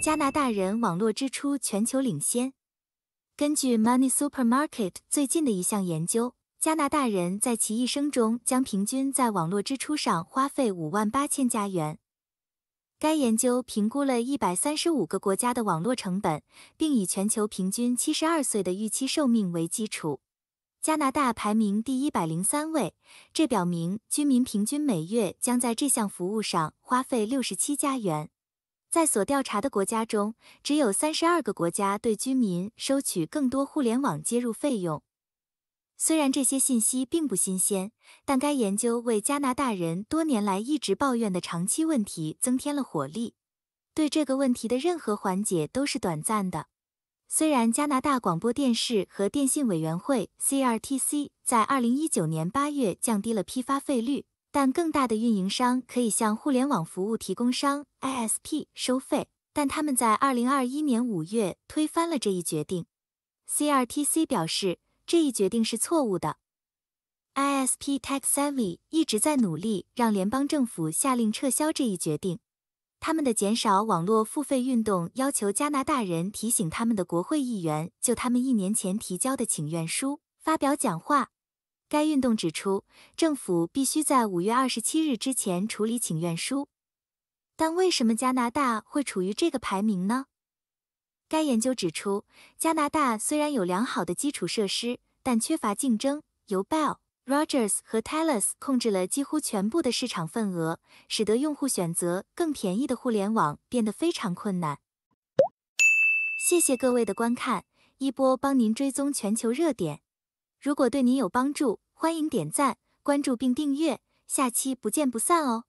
加拿大人网络支出全球领先。根据 Money Supermarket 最近的一项研究，加拿大人在其一生中将平均在网络支出上花费五万八千加元。该研究评估了一百三十五个国家的网络成本，并以全球平均七十二岁的预期寿命为基础。加拿大排名第一百零三位，这表明居民平均每月将在这项服务上花费六十七加元。在所调查的国家中，只有三十二个国家对居民收取更多互联网接入费用。虽然这些信息并不新鲜，但该研究为加拿大人多年来一直抱怨的长期问题增添了火力。对这个问题的任何缓解都是短暂的。虽然加拿大广播电视和电信委员会 （CRTC） 在二零一九年八月降低了批发费率。但更大的运营商可以向互联网服务提供商 ISP 收费，但他们在二零二一年五月推翻了这一决定。CRTC 表示这一决定是错误的。ISP Tech Savvy 一直在努力让联邦政府下令撤销这一决定。他们的减少网络付费运动要求加拿大人提醒他们的国会议员就他们一年前提交的请愿书发表讲话。该运动指出，政府必须在五月二十七日之前处理请愿书。但为什么加拿大会处于这个排名呢？该研究指出，加拿大虽然有良好的基础设施，但缺乏竞争。由 Bell、Rogers 和 Telus 控制了几乎全部的市场份额，使得用户选择更便宜的互联网变得非常困难。谢谢各位的观看，一波帮您追踪全球热点。如果对您有帮助，欢迎点赞、关注并订阅，下期不见不散哦。